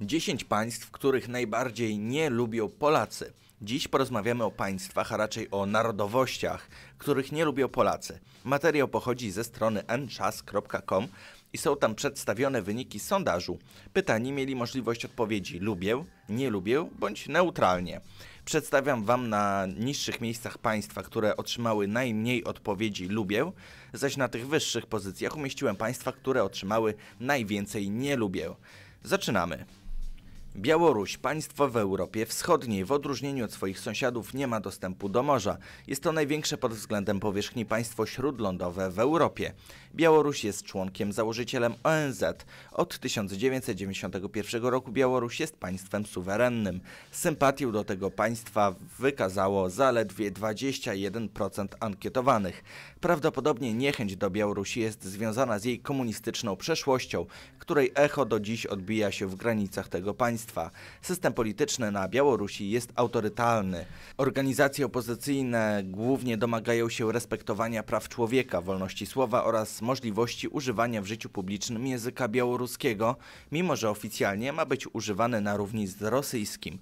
10 państw, których najbardziej nie lubią Polacy. Dziś porozmawiamy o państwach, a raczej o narodowościach, których nie lubią Polacy. Materiał pochodzi ze strony nczas.com i są tam przedstawione wyniki sondażu. Pytani mieli możliwość odpowiedzi lubię, nie lubię bądź neutralnie. Przedstawiam Wam na niższych miejscach państwa, które otrzymały najmniej odpowiedzi lubię, zaś na tych wyższych pozycjach umieściłem państwa, które otrzymały najwięcej nie lubię. Zaczynamy. Białoruś, państwo w Europie Wschodniej, w odróżnieniu od swoich sąsiadów nie ma dostępu do morza. Jest to największe pod względem powierzchni państwo śródlądowe w Europie. Białoruś jest członkiem założycielem ONZ. Od 1991 roku Białoruś jest państwem suwerennym. Sympatię do tego państwa wykazało zaledwie 21% ankietowanych. Prawdopodobnie niechęć do Białorusi jest związana z jej komunistyczną przeszłością, której echo do dziś odbija się w granicach tego państwa państwa. System polityczny na Białorusi jest autorytalny. Organizacje opozycyjne głównie domagają się respektowania praw człowieka, wolności słowa oraz możliwości używania w życiu publicznym języka białoruskiego, mimo że oficjalnie ma być używany na równi z rosyjskim.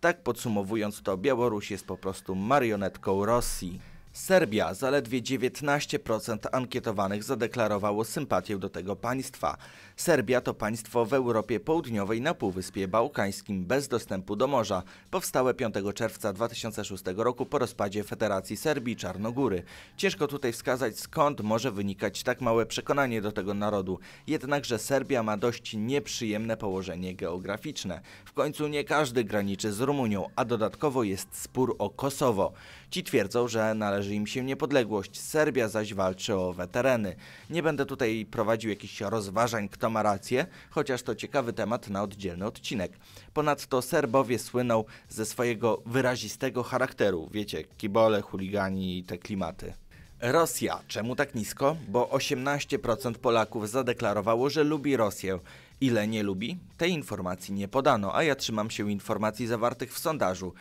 Tak podsumowując to, Białoruś jest po prostu marionetką Rosji. Serbia. Zaledwie 19% ankietowanych zadeklarowało sympatię do tego państwa. Serbia to państwo w Europie Południowej na Półwyspie Bałkańskim bez dostępu do morza, powstałe 5 czerwca 2006 roku po rozpadzie Federacji Serbii Czarnogóry. Ciężko tutaj wskazać skąd może wynikać tak małe przekonanie do tego narodu, jednakże Serbia ma dość nieprzyjemne położenie geograficzne. W końcu nie każdy graniczy z Rumunią, a dodatkowo jest spór o Kosowo. Ci twierdzą, że należy im się niepodległość, Serbia zaś walczy o owe tereny. Nie będę tutaj prowadził jakichś rozważań, kto ma rację, chociaż to ciekawy temat na oddzielny odcinek. Ponadto Serbowie słyną ze swojego wyrazistego charakteru, wiecie, kibole, chuligani i te klimaty. Rosja. Czemu tak nisko? Bo 18% Polaków zadeklarowało, że lubi Rosję. Ile nie lubi? Tej informacji nie podano, a ja trzymam się informacji zawartych w sondażu.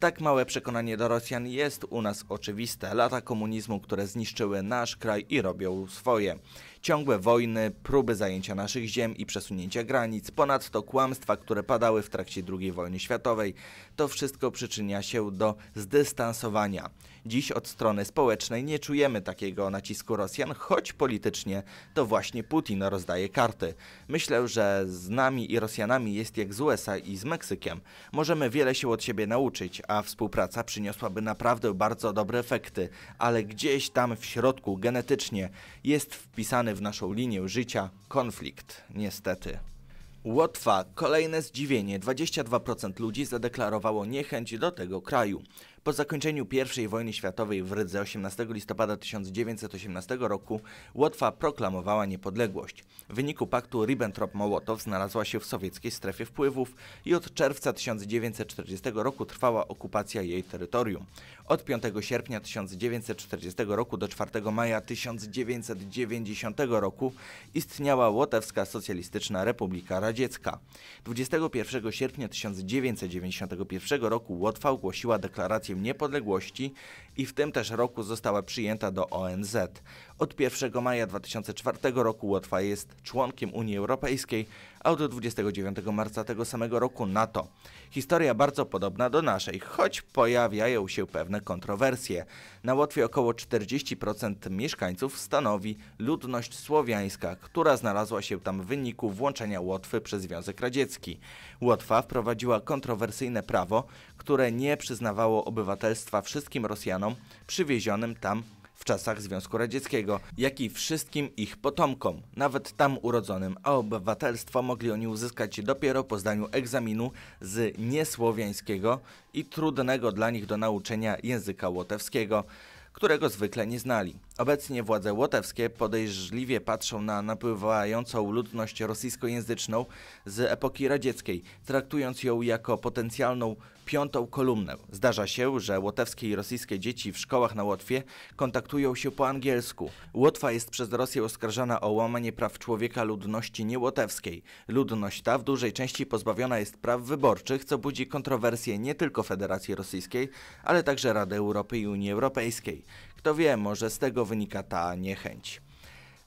Tak małe przekonanie do Rosjan jest u nas oczywiste. Lata komunizmu, które zniszczyły nasz kraj i robią swoje. Ciągłe wojny, próby zajęcia naszych ziem i przesunięcia granic, ponadto kłamstwa, które padały w trakcie II wojny światowej, to wszystko przyczynia się do zdystansowania. Dziś od strony społecznej nie czujemy takiego nacisku Rosjan, choć politycznie to właśnie Putin rozdaje karty. Myślę, że z nami i Rosjanami jest jak z USA i z Meksykiem. Możemy wiele się od siebie nauczyć, a współpraca przyniosłaby naprawdę bardzo dobre efekty, ale gdzieś tam w środku genetycznie jest wpisany w naszą linię życia konflikt, niestety. Łotwa, kolejne zdziwienie. 22% ludzi zadeklarowało niechęć do tego kraju. Po zakończeniu I wojny światowej w Rydze 18 listopada 1918 roku Łotwa proklamowała niepodległość. W wyniku paktu Ribbentrop-Mołotow znalazła się w sowieckiej strefie wpływów i od czerwca 1940 roku trwała okupacja jej terytorium. Od 5 sierpnia 1940 roku do 4 maja 1990 roku istniała Łotewska Socjalistyczna Republika Radziecka. 21 sierpnia 1991 roku Łotwa ogłosiła deklarację deklarację niepodległości i w tym też roku została przyjęta do ONZ. Od 1 maja 2004 roku Łotwa jest członkiem Unii Europejskiej, a od 29 marca tego samego roku na Historia bardzo podobna do naszej, choć pojawiają się pewne kontrowersje. Na Łotwie około 40% mieszkańców stanowi ludność słowiańska, która znalazła się tam w wyniku włączenia Łotwy przez Związek Radziecki. Łotwa wprowadziła kontrowersyjne prawo, które nie przyznawało obywatelstwa wszystkim Rosjanom przywiezionym tam w czasach Związku Radzieckiego, jak i wszystkim ich potomkom, nawet tam urodzonym, a obywatelstwo mogli oni uzyskać dopiero po zdaniu egzaminu z niesłowiańskiego i trudnego dla nich do nauczenia języka łotewskiego którego zwykle nie znali. Obecnie władze łotewskie podejrzliwie patrzą na napływającą ludność rosyjskojęzyczną z epoki radzieckiej, traktując ją jako potencjalną piątą kolumnę. Zdarza się, że łotewskie i rosyjskie dzieci w szkołach na Łotwie kontaktują się po angielsku. Łotwa jest przez Rosję oskarżana o łamanie praw człowieka ludności niełotewskiej. Ludność ta w dużej części pozbawiona jest praw wyborczych, co budzi kontrowersje nie tylko Federacji Rosyjskiej, ale także Rady Europy i Unii Europejskiej. Kto wie, może z tego wynika ta niechęć.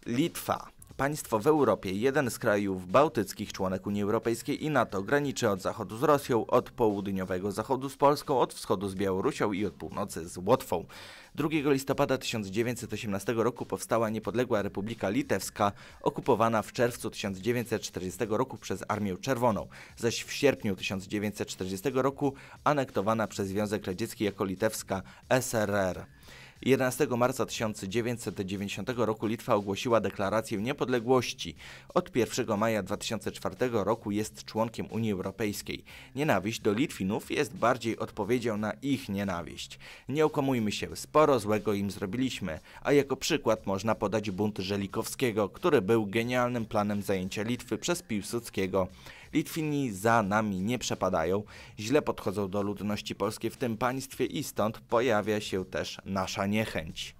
Litwa. Państwo w Europie, jeden z krajów bałtyckich, członek Unii Europejskiej i NATO, graniczy od zachodu z Rosją, od południowego zachodu z Polską, od wschodu z Białorusią i od północy z Łotwą. 2 listopada 1918 roku powstała niepodległa Republika Litewska, okupowana w czerwcu 1940 roku przez Armię Czerwoną, zaś w sierpniu 1940 roku anektowana przez Związek Radziecki jako Litewska SRR. 11 marca 1990 roku Litwa ogłosiła deklarację niepodległości. Od 1 maja 2004 roku jest członkiem Unii Europejskiej. Nienawiść do Litwinów jest bardziej odpowiedzią na ich nienawiść. Nie okomujmy się, sporo złego im zrobiliśmy, a jako przykład można podać bunt Żelikowskiego, który był genialnym planem zajęcia Litwy przez Piłsudskiego. Litwini za nami nie przepadają, źle podchodzą do ludności polskiej w tym państwie i stąd pojawia się też nasza niechęć.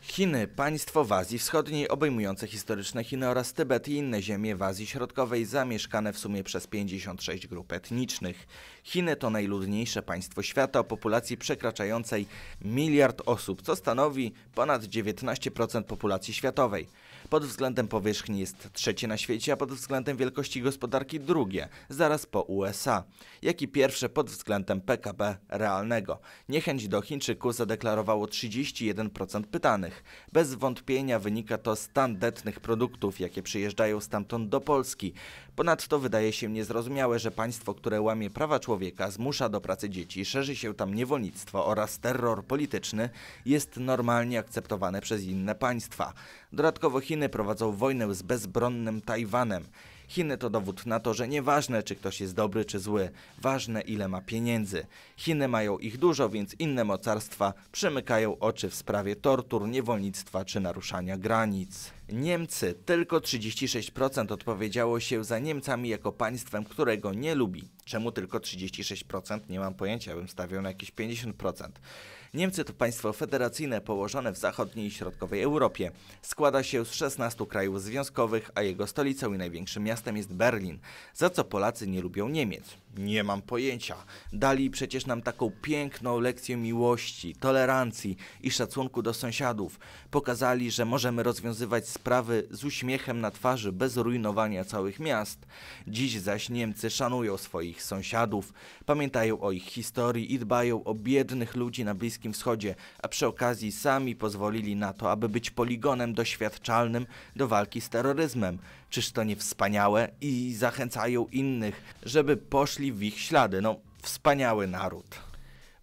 Chiny, państwo w Azji Wschodniej obejmujące historyczne Chiny oraz Tybet i inne ziemie w Azji Środkowej zamieszkane w sumie przez 56 grup etnicznych. Chiny to najludniejsze państwo świata o populacji przekraczającej miliard osób, co stanowi ponad 19% populacji światowej. Pod względem powierzchni jest trzecie na świecie, a pod względem wielkości gospodarki drugie, zaraz po USA, jak i pierwsze pod względem PKB realnego. Niechęć do Chińczyków zadeklarowało 31% pytanych. Bez wątpienia wynika to z tandetnych produktów, jakie przyjeżdżają stamtąd do Polski. Ponadto wydaje się niezrozumiałe, że państwo, które łamie prawa człowieka, zmusza do pracy dzieci, szerzy się tam niewolnictwo oraz terror polityczny, jest normalnie akceptowane przez inne państwa. Dodatkowo Chiny Chiny prowadzą wojnę z bezbronnym Tajwanem. Chiny to dowód na to, że nieważne czy ktoś jest dobry czy zły, ważne ile ma pieniędzy. Chiny mają ich dużo, więc inne mocarstwa przymykają oczy w sprawie tortur, niewolnictwa czy naruszania granic. Niemcy. Tylko 36% odpowiedziało się za Niemcami jako państwem, którego nie lubi. Czemu tylko 36%? Nie mam pojęcia, bym stawiał na jakieś 50%. Niemcy to państwo federacyjne położone w zachodniej i środkowej Europie. Składa się z 16 krajów związkowych, a jego stolicą i największym miastem jest Berlin. Za co Polacy nie lubią Niemiec? Nie mam pojęcia. Dali przecież nam taką piękną lekcję miłości, tolerancji i szacunku do sąsiadów. Pokazali, że możemy rozwiązywać sprawy z uśmiechem na twarzy, bez rujnowania całych miast. Dziś zaś Niemcy szanują swoich sąsiadów, pamiętają o ich historii i dbają o biednych ludzi na Bliskim Bliskim Wschodzie, a przy okazji sami pozwolili na to, aby być poligonem doświadczalnym do walki z terroryzmem. Czyż to nie wspaniałe i zachęcają innych, żeby poszli w ich ślady. No, wspaniały naród.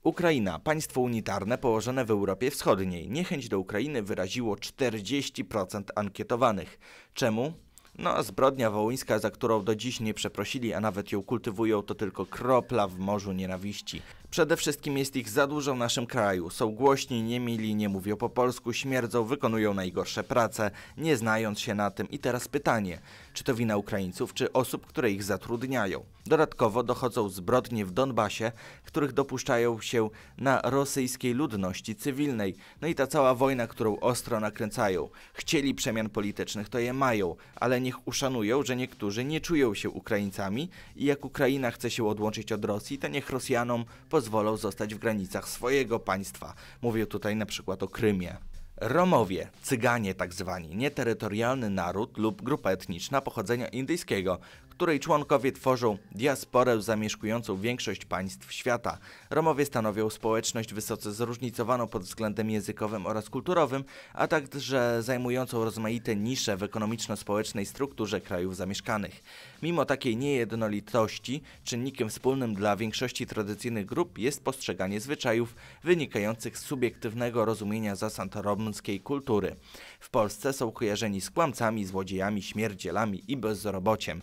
Ukraina, państwo unitarne położone w Europie Wschodniej. Niechęć do Ukrainy wyraziło 40% ankietowanych. Czemu? No, zbrodnia wołyńska, za którą do dziś nie przeprosili, a nawet ją kultywują, to tylko kropla w morzu nienawiści. Przede wszystkim jest ich za dużo w naszym kraju. Są głośni, niemili, nie mówią po polsku, śmierdzą, wykonują najgorsze prace, nie znając się na tym. I teraz pytanie, czy to wina Ukraińców, czy osób, które ich zatrudniają? Dodatkowo dochodzą zbrodnie w Donbasie, których dopuszczają się na rosyjskiej ludności cywilnej. No i ta cała wojna, którą ostro nakręcają. Chcieli przemian politycznych, to je mają, ale niech uszanują, że niektórzy nie czują się Ukraińcami i jak Ukraina chce się odłączyć od Rosji, to niech Rosjanom po pozwolą zostać w granicach swojego państwa. Mówię tutaj na przykład o Krymie. Romowie, Cyganie tak zwani, nieterytorialny naród lub grupa etniczna pochodzenia indyjskiego, której członkowie tworzą diasporę zamieszkującą większość państw świata. Romowie stanowią społeczność wysoce zróżnicowaną pod względem językowym oraz kulturowym, a także zajmującą rozmaite nisze w ekonomiczno-społecznej strukturze krajów zamieszkanych. Mimo takiej niejednolitości, czynnikiem wspólnym dla większości tradycyjnych grup jest postrzeganie zwyczajów wynikających z subiektywnego rozumienia zasad romskiej kultury. W Polsce są kojarzeni z kłamcami, złodziejami, śmierdzielami i bezrobociem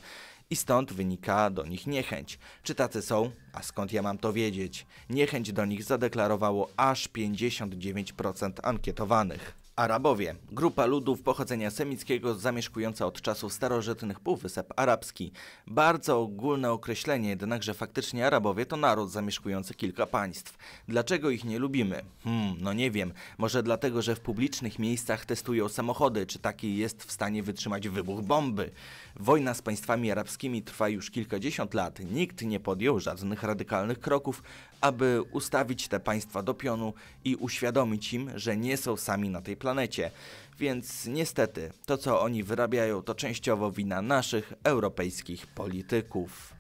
i stąd wynika do nich niechęć. Czy tacy są? A skąd ja mam to wiedzieć? Niechęć do nich zadeklarowało aż 59% ankietowanych. Arabowie. Grupa ludów pochodzenia semickiego zamieszkująca od czasów starożytnych Półwysep Arabski. Bardzo ogólne określenie, jednakże faktycznie Arabowie to naród zamieszkujący kilka państw. Dlaczego ich nie lubimy? Hmm, no nie wiem. Może dlatego, że w publicznych miejscach testują samochody, czy taki jest w stanie wytrzymać wybuch bomby. Wojna z państwami arabskimi trwa już kilkadziesiąt lat. Nikt nie podjął żadnych radykalnych kroków, aby ustawić te państwa do pionu i uświadomić im, że nie są sami na tej planecie planecie. Więc niestety, to co oni wyrabiają, to częściowo wina naszych europejskich polityków.